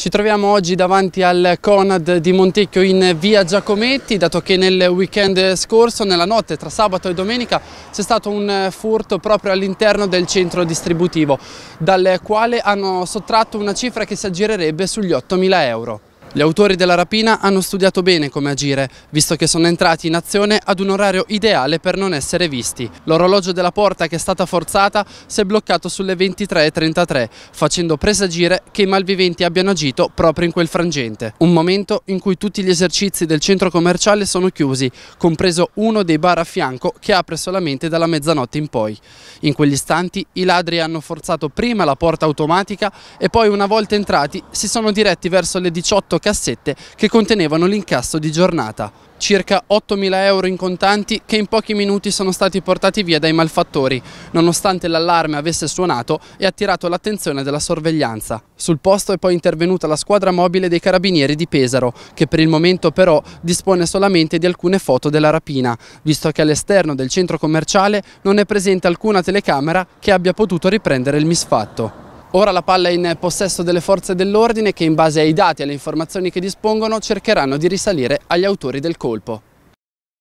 Ci troviamo oggi davanti al Conad di Montecchio in via Giacometti, dato che nel weekend scorso, nella notte tra sabato e domenica, c'è stato un furto proprio all'interno del centro distributivo, dal quale hanno sottratto una cifra che si aggirerebbe sugli 8.000 euro. Gli autori della rapina hanno studiato bene come agire, visto che sono entrati in azione ad un orario ideale per non essere visti. L'orologio della porta che è stata forzata si è bloccato sulle 23.33, facendo presagire che i malviventi abbiano agito proprio in quel frangente. Un momento in cui tutti gli esercizi del centro commerciale sono chiusi, compreso uno dei bar a fianco che apre solamente dalla mezzanotte in poi. In quegli istanti i ladri hanno forzato prima la porta automatica e poi una volta entrati si sono diretti verso le 18 cassette che contenevano l'incasso di giornata. Circa 8.000 euro in contanti che in pochi minuti sono stati portati via dai malfattori, nonostante l'allarme avesse suonato e attirato l'attenzione della sorveglianza. Sul posto è poi intervenuta la squadra mobile dei carabinieri di Pesaro, che per il momento però dispone solamente di alcune foto della rapina, visto che all'esterno del centro commerciale non è presente alcuna telecamera che abbia potuto riprendere il misfatto. Ora la palla è in possesso delle forze dell'ordine che in base ai dati e alle informazioni che dispongono cercheranno di risalire agli autori del colpo.